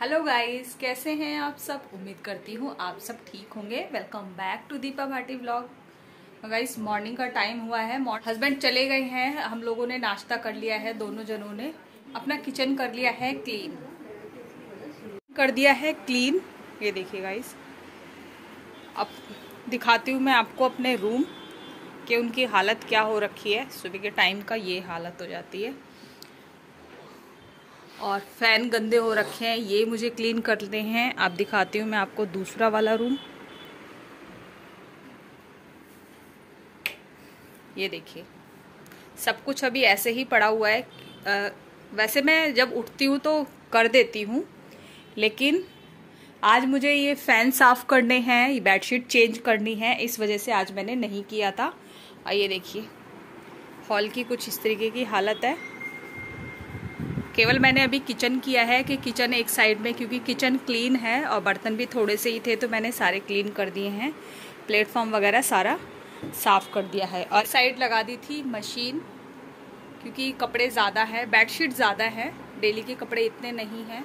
hello guys कैसे हैं आप सब उम्मीद करती हूँ आप सब ठीक होंगे welcome back to Deepa Bhati blog guys morning का टाइम हुआ है हस्बैंड चले गए हैं हम लोगों ने नाश्ता कर लिया है दोनों जनों ने अपना किचन कर लिया है क्लीन कर दिया है क्लीन ये देखिए गाइस अब दिखाती हूँ मैं आपको अपने रूम के उनकी हालत क्या हो रखी है सुबह के टाइम का ये हालत हो जाती है और फ़ैन गंदे हो रखे हैं ये मुझे क्लीन करते हैं आप दिखाती हूँ मैं आपको दूसरा वाला रूम ये देखिए सब कुछ अभी ऐसे ही पड़ा हुआ है आ, वैसे मैं जब उठती हूँ तो कर देती हूँ लेकिन आज मुझे ये फ़ैन साफ़ करने हैं ये बेडशीट चेंज करनी है इस वजह से आज मैंने नहीं किया था और ये देखिए हॉल की कुछ इस तरीके की हालत है केवल मैंने अभी किचन किया है कि किचन एक साइड में क्योंकि किचन क्लीन है और बर्तन भी थोड़े से ही थे तो मैंने सारे क्लीन कर दिए हैं प्लेटफॉर्म वगैरह सारा साफ़ कर दिया है और साइड लगा दी थी मशीन क्योंकि कपड़े ज़्यादा है बेडशीट ज़्यादा है डेली के कपड़े इतने नहीं हैं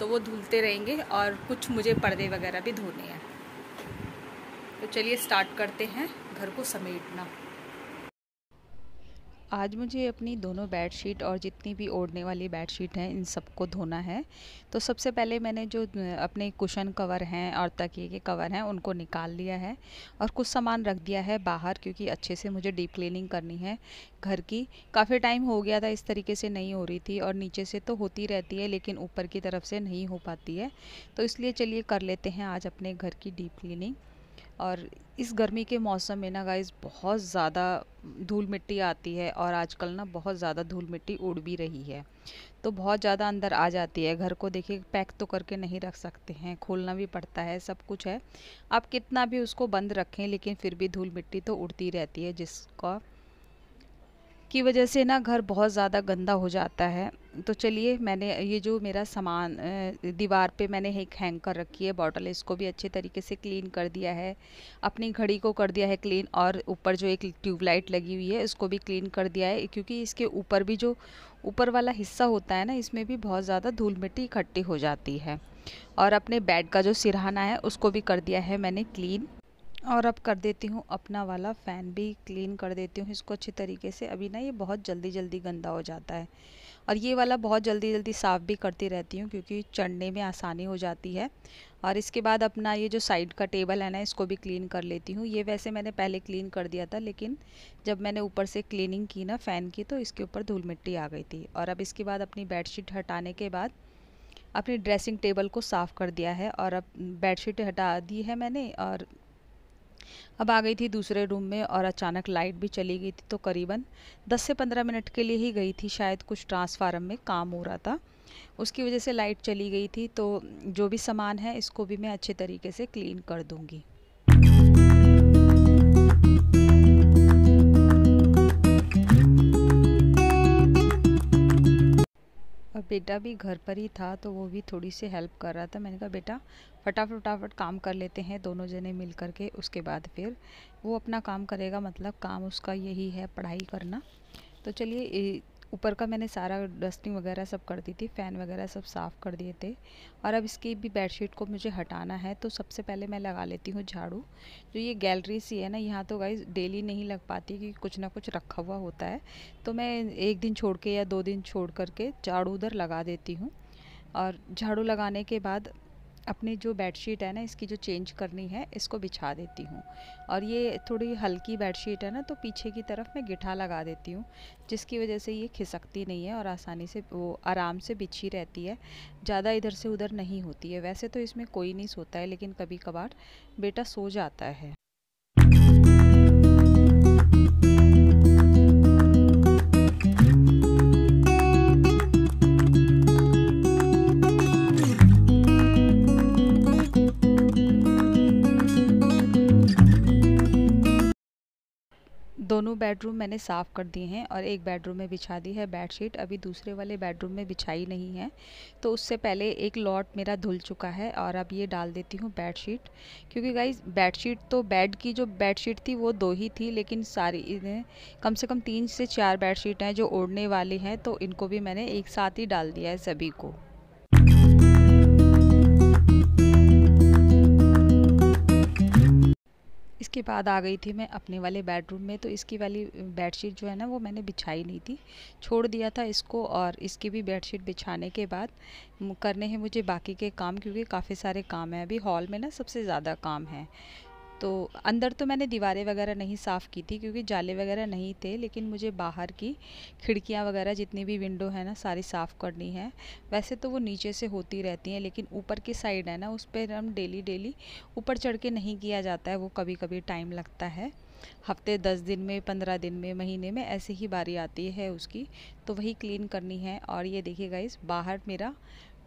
तो वो धुलते रहेंगे और कुछ मुझे पर्दे वगैरह भी धोने हैं तो चलिए स्टार्ट करते हैं घर को समेटना आज मुझे अपनी दोनों बेडशीट और जितनी भी ओढ़ने वाली बेडशीट हैं इन सबको धोना है तो सबसे पहले मैंने जो अपने कुशन कवर हैं और तकिए के कवर हैं उनको निकाल लिया है और कुछ सामान रख दिया है बाहर क्योंकि अच्छे से मुझे डीप क्लीनिंग करनी है घर की काफ़ी टाइम हो गया था इस तरीके से नहीं हो रही थी और नीचे से तो होती रहती है लेकिन ऊपर की तरफ से नहीं हो पाती है तो इसलिए चलिए कर लेते हैं आज अपने घर की डीप क्लीनिंग और इस गर्मी के मौसम में ना गाइस बहुत ज़्यादा धूल मिट्टी आती है और आजकल ना बहुत ज़्यादा धूल मिट्टी उड़ भी रही है तो बहुत ज़्यादा अंदर आ जाती है घर को देखिए पैक तो करके नहीं रख सकते हैं खोलना भी पड़ता है सब कुछ है आप कितना भी उसको बंद रखें लेकिन फिर भी धूल मिट्टी तो उड़ती रहती है जिसका की वजह से ना घर बहुत ज़्यादा गंदा हो जाता है तो चलिए मैंने ये जो मेरा सामान दीवार पे मैंने एक हैंग कर रखी है बॉटल इसको भी अच्छे तरीके से क्लीन कर दिया है अपनी घड़ी को कर दिया है क्लीन और ऊपर जो एक ट्यूबलाइट लगी हुई है इसको भी क्लीन कर दिया है क्योंकि इसके ऊपर भी जो ऊपर वाला हिस्सा होता है ना इसमें भी बहुत ज़्यादा धूल मिट्टी इकट्ठी हो जाती है और अपने बेड का जो सिरहाना है उसको भी कर दिया है मैंने क्लीन और अब कर देती हूँ अपना वाला फ़ैन भी क्लीन कर देती हूँ इसको अच्छी तरीके से अभी ना ये बहुत जल्दी जल्दी गंदा हो जाता है और ये वाला बहुत जल्दी जल्दी साफ़ भी करती रहती हूँ क्योंकि चढ़ने में आसानी हो जाती है और इसके बाद अपना ये जो साइड का टेबल है ना इसको भी क्लीन कर लेती हूँ ये वैसे मैंने पहले क्लीन कर दिया था लेकिन जब मैंने ऊपर से क्लीनिंग की ना फ़ैन की तो इसके ऊपर धूल मिट्टी आ गई थी और अब इसके बाद अपनी बेडशीट हटाने के बाद अपनी ड्रेसिंग टेबल को साफ़ कर दिया है और अब बेडशीट हटा दी है मैंने और अब आ गई थी दूसरे रूम में और अचानक लाइट भी चली गई थी तो करीबन 10 से 15 मिनट के लिए ही गई थी शायद कुछ ट्रांसफार्म में काम हो रहा था उसकी वजह से लाइट चली गई थी तो जो भी सामान है इसको भी मैं अच्छे तरीके से क्लीन कर दूँगी बेटा भी घर पर ही था तो वो भी थोड़ी सी हेल्प कर रहा था मैंने कहा बेटा फटाफट फटाफट काम कर लेते हैं दोनों जने मिल कर के उसके बाद फिर वो अपना काम करेगा मतलब काम उसका यही है पढ़ाई करना तो चलिए ऊपर का मैंने सारा डस्टिंग वगैरह सब कर दी थी फ़ैन वगैरह सब साफ़ कर दिए थे और अब इसकी भी बेडशीट को मुझे हटाना है तो सबसे पहले मैं लगा लेती हूँ झाड़ू जो ये गैलरी सी है ना यहाँ तो गाइज डेली नहीं लग पाती कि कुछ ना कुछ रखा हुआ होता है तो मैं एक दिन छोड़ के या दो दिन छोड़ करके झाड़ू उधर लगा देती हूँ और झाड़ू लगाने के बाद अपनी जो बेडशीट है ना इसकी जो चेंज करनी है इसको बिछा देती हूँ और ये थोड़ी हल्की बेडशीट है ना तो पीछे की तरफ मैं गिठा लगा देती हूँ जिसकी वजह से ये खिसकती नहीं है और आसानी से वो आराम से बिछी रहती है ज़्यादा इधर से उधर नहीं होती है वैसे तो इसमें कोई नहीं सोता है लेकिन कभी कभार बेटा सो जाता है दोनों बेडरूम मैंने साफ़ कर दिए हैं और एक बेडरूम में बिछा दी है बेडशीट अभी दूसरे वाले बेडरूम में बिछाई नहीं है तो उससे पहले एक लॉट मेरा धुल चुका है और अब ये डाल देती हूँ बेडशीट क्योंकि गाइज बेडशीट तो बेड की जो बेडशीट थी वो दो ही थी लेकिन सारी कम से कम तीन से चार बेडशीट हैं जो ओढ़ने वाली हैं तो इनको भी मैंने एक साथ ही डाल दिया है सभी को इसके बाद आ गई थी मैं अपने वाले बेडरूम में तो इसकी वाली बेडशीट जो है ना वो मैंने बिछाई नहीं थी छोड़ दिया था इसको और इसकी भी बेडशीट बिछाने के बाद करने हैं मुझे बाकी के काम क्योंकि काफ़ी सारे काम हैं अभी हॉल में ना सबसे ज़्यादा काम है तो अंदर तो मैंने दीवारें वगैरह नहीं साफ़ की थी क्योंकि जाले वगैरह नहीं थे लेकिन मुझे बाहर की खिड़कियाँ वगैरह जितनी भी विंडो है ना सारी साफ़ करनी है वैसे तो वो नीचे से होती रहती हैं लेकिन ऊपर की साइड है ना उस पर हम डेली डेली ऊपर चढ़ के नहीं किया जाता है वो कभी कभी टाइम लगता है हफ्ते दस दिन में पंद्रह दिन में महीने में ऐसे ही बारी आती है उसकी तो वही क्लीन करनी है और ये देखिए इस बाहर मेरा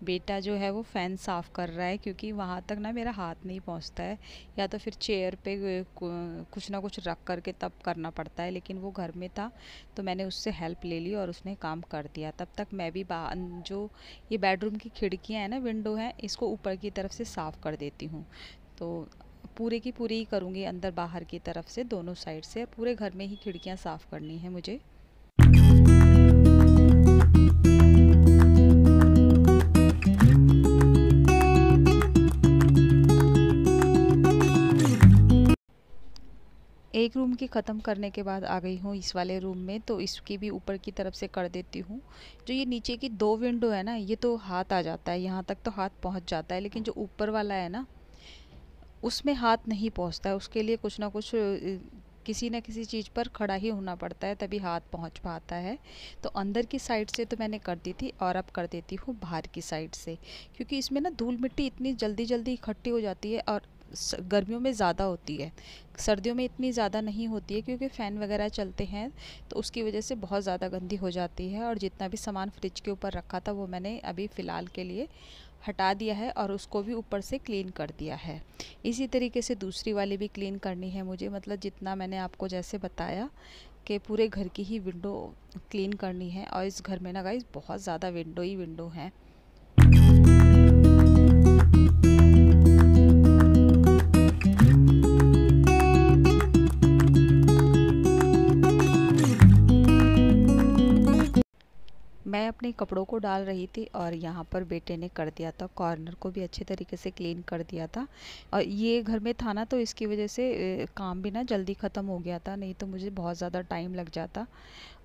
बेटा जो है वो फ़ैन साफ़ कर रहा है क्योंकि वहाँ तक ना मेरा हाथ नहीं पहुँचता है या तो फिर चेयर पे कुछ ना कुछ रख कर के तब करना पड़ता है लेकिन वो घर में था तो मैंने उससे हेल्प ले ली और उसने काम कर दिया तब तक मैं भी जो ये बेडरूम की खिड़कियाँ हैं ना विंडो हैं इसको ऊपर की तरफ से साफ़ कर देती हूँ तो पूरे की पूरी ही करूँगी अंदर बाहर की तरफ से दोनों साइड से पूरे घर में ही खिड़कियाँ साफ़ करनी है मुझे एक रूम की ख़त्म करने के बाद आ गई हूँ इस वाले रूम में तो इसकी भी ऊपर की तरफ से कर देती हूँ जो ये नीचे की दो विंडो है ना ये तो हाथ आ जाता है यहाँ तक तो हाथ पहुँच जाता है लेकिन जो ऊपर वाला है ना उसमें हाथ नहीं पहुँचता है उसके लिए कुछ ना कुछ किसी ना किसी चीज़ पर खड़ा ही होना पड़ता है तभी हाथ पहुंच पाता है तो अंदर की साइड से तो मैंने कर दी थी और अब कर देती हूँ बाहर की साइड से क्योंकि इसमें ना धूल मिट्टी इतनी जल्दी जल्दी इकट्ठी हो जाती है और गर्मियों में ज़्यादा होती है सर्दियों में इतनी ज़्यादा नहीं होती है क्योंकि फ़ैन वगैरह चलते हैं तो उसकी वजह से बहुत ज़्यादा गंदी हो जाती है और जितना भी सामान फ्रिज के ऊपर रखा था वो मैंने अभी फ़िलहाल के लिए हटा दिया है और उसको भी ऊपर से क्लीन कर दिया है इसी तरीके से दूसरी वाली भी क्लीन करनी है मुझे मतलब जितना मैंने आपको जैसे बताया कि पूरे घर की ही विंडो क्लीन करनी है और इस घर में ना गाइस बहुत ज़्यादा विंडो ही विंडो हैं मैं अपने कपड़ों को डाल रही थी और यहाँ पर बेटे ने कर दिया था कॉर्नर को भी अच्छे तरीके से क्लीन कर दिया था और ये घर में था ना तो इसकी वजह से काम भी ना जल्दी ख़त्म हो गया था नहीं तो मुझे बहुत ज़्यादा टाइम लग जाता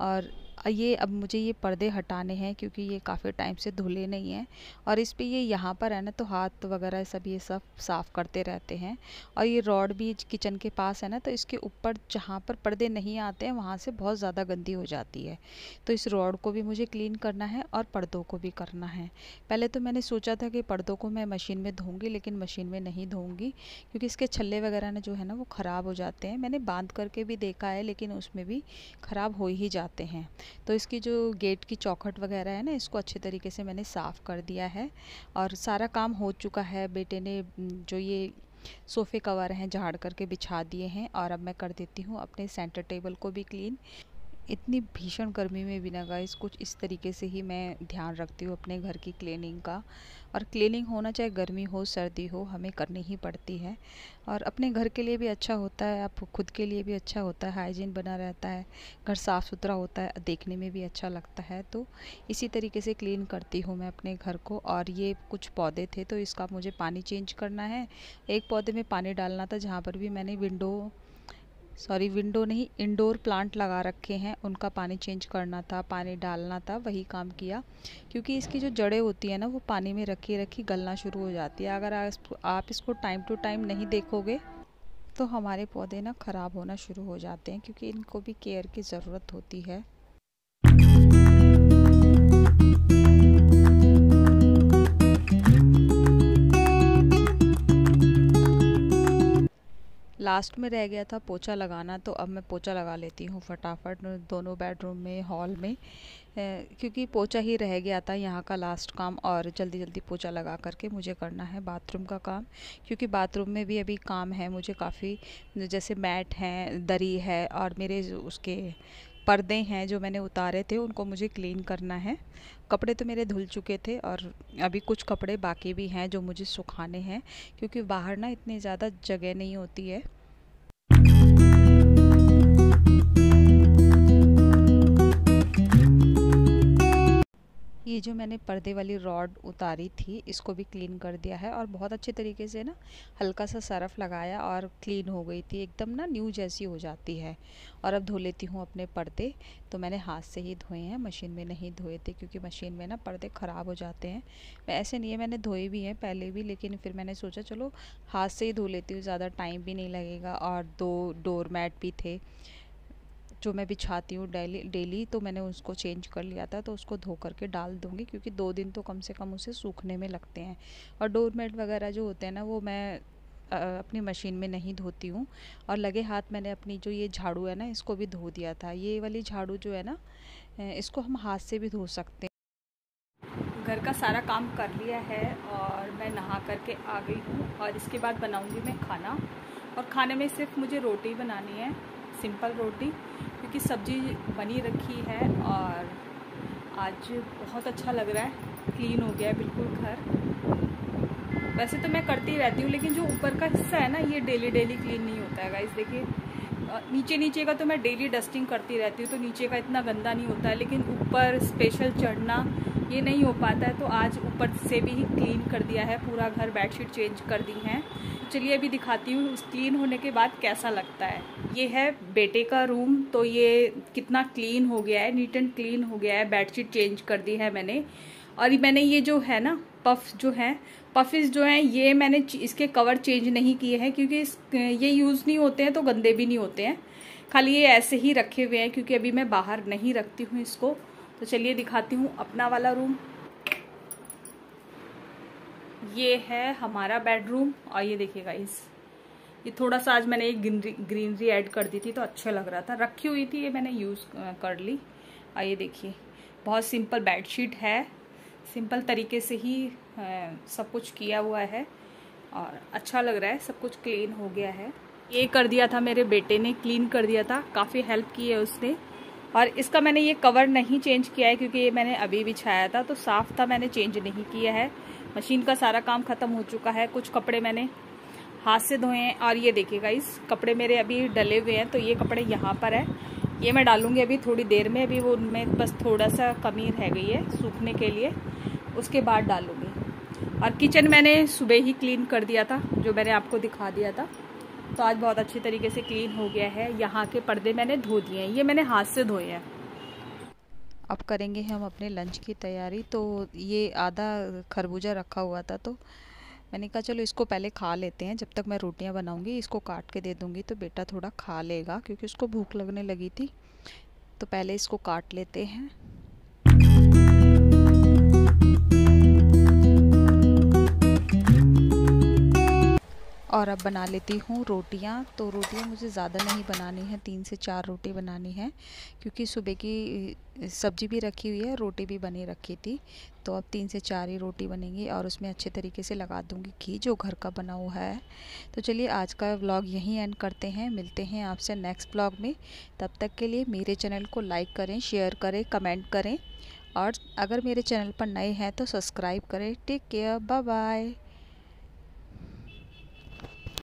और ये अब मुझे ये पर्दे हटाने हैं क्योंकि ये काफ़ी टाइम से धुले नहीं हैं और इस पर ये यहाँ पर है ना तो हाथ वगैरह सब ये सब साफ़ करते रहते हैं और ये रॉड भी किचन के पास है ना तो इसके ऊपर जहाँ पर पर्दे नहीं आते हैं वहाँ से बहुत ज़्यादा गंदी हो जाती है तो इस रॉड को भी मुझे क्लीन मशीन करना है और पर्दों को भी करना है पहले तो मैंने सोचा था कि पर्दों को मैं मशीन में धोऊंगी लेकिन मशीन में नहीं धोऊंगी क्योंकि इसके छल्ले वगैरह ना जो है ना वो ख़राब हो जाते हैं मैंने बांध करके भी देखा है लेकिन उसमें भी ख़राब हो ही जाते हैं तो इसकी जो गेट की चौखट वगैरह है ना इसको अच्छे तरीके से मैंने साफ़ कर दिया है और सारा काम हो चुका है बेटे ने जो ये सोफ़े कवर हैं झाड़ करके बिछा दिए हैं और अब मैं कर देती हूँ अपने सेंटर टेबल को भी क्लीन इतनी भीषण गर्मी में बिना गाइस कुछ इस तरीके से ही मैं ध्यान रखती हूँ अपने घर की क्लीनिंग का और क्लीनिंग होना चाहे गर्मी हो सर्दी हो हमें करनी ही पड़ती है और अपने घर के लिए भी अच्छा होता है आप खुद के लिए भी अच्छा होता है हाइजीन बना रहता है घर साफ़ सुथरा होता है देखने में भी अच्छा लगता है तो इसी तरीके से क्लीन करती हूँ मैं अपने घर को और ये कुछ पौधे थे तो इसका मुझे पानी चेंज करना है एक पौधे में पानी डालना था जहाँ पर भी मैंने विंडो सॉरी विंडो नहीं इंडोर प्लांट लगा रखे हैं उनका पानी चेंज करना था पानी डालना था वही काम किया क्योंकि इसकी जो जड़ें होती है ना वो पानी में रखी रखी गलना शुरू हो जाती है अगर आप इसको टाइम टू टाइम नहीं देखोगे तो हमारे पौधे ना ख़राब होना शुरू हो जाते हैं क्योंकि इनको भी केयर की ज़रूरत होती है लास्ट में रह गया था पोछा लगाना तो अब मैं पोछा लगा लेती हूँ फटाफट दोनों बेडरूम में हॉल में क्योंकि पोछा ही रह गया था यहाँ का लास्ट काम और जल्दी जल्दी पोछा लगा करके मुझे करना है बाथरूम का काम क्योंकि बाथरूम में भी अभी काम है मुझे काफ़ी जैसे मैट हैं दरी है और मेरे उसके पर्दे हैं जो मैंने उतारे थे उनको मुझे क्लीन करना है कपड़े तो मेरे धुल चुके थे और अभी कुछ कपड़े बाकी भी हैं जो मुझे सुखाने हैं क्योंकि बाहर ना इतनी ज़्यादा जगह नहीं होती है ये जो मैंने पर्दे वाली रॉड उतारी थी इसको भी क्लीन कर दिया है और बहुत अच्छे तरीके से ना हल्का सा सरफ लगाया और क्लीन हो गई थी एकदम ना न्यू जैसी हो जाती है और अब धो लेती हूँ अपने पर्दे तो मैंने हाथ से ही धोए हैं मशीन में नहीं धोए थे क्योंकि मशीन में ना पर्दे ख़राब हो जाते हैं मैं ऐसे नहीं है मैंने धोए भी हैं पहले भी लेकिन फिर मैंने सोचा चलो हाथ से ही धो लेती हूँ ज़्यादा टाइम भी नहीं लगेगा और दो डोर मैट भी थे जो मैं बिछाती हूँ डेली डेली तो मैंने उसको चेंज कर लिया था तो उसको धो करके डाल दूँगी क्योंकि दो दिन तो कम से कम उसे सूखने में लगते हैं और डोरमेट वगैरह जो होते हैं ना वो मैं अपनी मशीन में नहीं धोती हूँ और लगे हाथ मैंने अपनी जो ये झाड़ू है ना इसको भी धो दिया था ये वाली झाड़ू जो है ना इसको हम हाथ से भी धो सकते हैं घर का सारा काम कर लिया है और मैं नहा करके आ गई हूँ और इसके बाद बनाऊँगी मैं खाना और खाने में सिर्फ मुझे रोटी बनानी है सिंपल रोटी क्योंकि सब्जी बनी रखी है और आज बहुत अच्छा लग रहा है क्लीन हो गया है बिल्कुल घर वैसे तो मैं करती रहती हूँ लेकिन जो ऊपर का हिस्सा है ना ये डेली डेली क्लीन नहीं होता है गाइस देखिए नीचे नीचे का तो मैं डेली डस्टिंग करती रहती हूँ तो नीचे का इतना गंदा नहीं होता है लेकिन ऊपर स्पेशल चढ़ना ये नहीं हो पाता है तो आज ऊपर से भी क्लीन कर दिया है पूरा घर बेडशीट चेंज कर दी है चलिए अभी दिखाती हूँ उस क्लीन होने के बाद कैसा लगता है ये है बेटे का रूम तो ये कितना क्लीन हो गया है नीट एंड क्लीन हो गया है बेडशीट चेंज कर दी है मैंने और मैंने ये जो है ना पफ जो है पफिस जो हैं ये मैंने इसके कवर चेंज नहीं किए हैं क्योंकि इस ये यूज़ नहीं होते हैं तो गंदे भी नहीं होते हैं खाली ये ऐसे ही रखे हुए हैं क्योंकि अभी मैं बाहर नहीं रखती हूँ इसको तो चलिए दिखाती हूँ अपना वाला रूम ये है हमारा बेडरूम और ये देखिएगा इस ये थोड़ा सा आज मैंने ये ग्रीनरी ऐड कर दी थी तो अच्छा लग रहा था रखी हुई थी ये मैंने यूज़ कर ली और ये देखिए बहुत सिंपल बेडशीट है सिंपल तरीके से ही सब कुछ किया हुआ है और अच्छा लग रहा है सब कुछ क्लीन हो गया है ये कर दिया था मेरे बेटे ने क्लीन कर दिया था काफ़ी हेल्प की है उसने और इसका मैंने ये कवर नहीं चेंज किया है क्योंकि ये मैंने अभी बिछाया था तो साफ़ था मैंने चेंज नहीं किया है मशीन का सारा काम ख़त्म हो चुका है कुछ कपड़े मैंने हाथ से धोए हैं और ये देखिएगा इस कपड़े मेरे अभी डले हुए हैं तो ये कपड़े यहाँ पर है ये मैं डालूँगी अभी थोड़ी देर में अभी वो उनमें बस थोड़ा सा कमी रह गई है सूखने के लिए उसके बाद डालूंगी और किचन मैंने सुबह ही क्लीन कर दिया था जो मैंने आपको दिखा दिया था तो आज बहुत अच्छी तरीके से क्लीन हो गया है यहाँ के पर्दे मैंने धो दिए हैं ये मैंने हाथ से धोए हैं अब करेंगे हम अपने लंच की तैयारी तो ये आधा खरबूजा रखा हुआ था तो मैंने कहा चलो इसको पहले खा लेते हैं जब तक मैं रोटियां बनाऊंगी इसको काट के दे दूंगी तो बेटा थोड़ा खा लेगा क्योंकि उसको भूख लगने लगी थी तो पहले इसको काट लेते हैं और अब बना लेती हूँ रोटियाँ तो रोटियाँ मुझे ज़्यादा नहीं बनानी है तीन से चार रोटी बनानी है क्योंकि सुबह की सब्ज़ी भी रखी हुई है रोटी भी बनी रखी थी तो अब तीन से चार ही रोटी बनेंगी और उसमें अच्छे तरीके से लगा दूँगी घी जो घर का बना हुआ है तो चलिए आज का व्लॉग यहीं एंड करते हैं मिलते हैं आपसे नेक्स्ट ब्लॉग में तब तक के लिए मेरे चैनल को लाइक करें शेयर करें कमेंट करें और अगर मेरे चैनल पर नए हैं तो सब्सक्राइब करें टेक केयर बाय बाय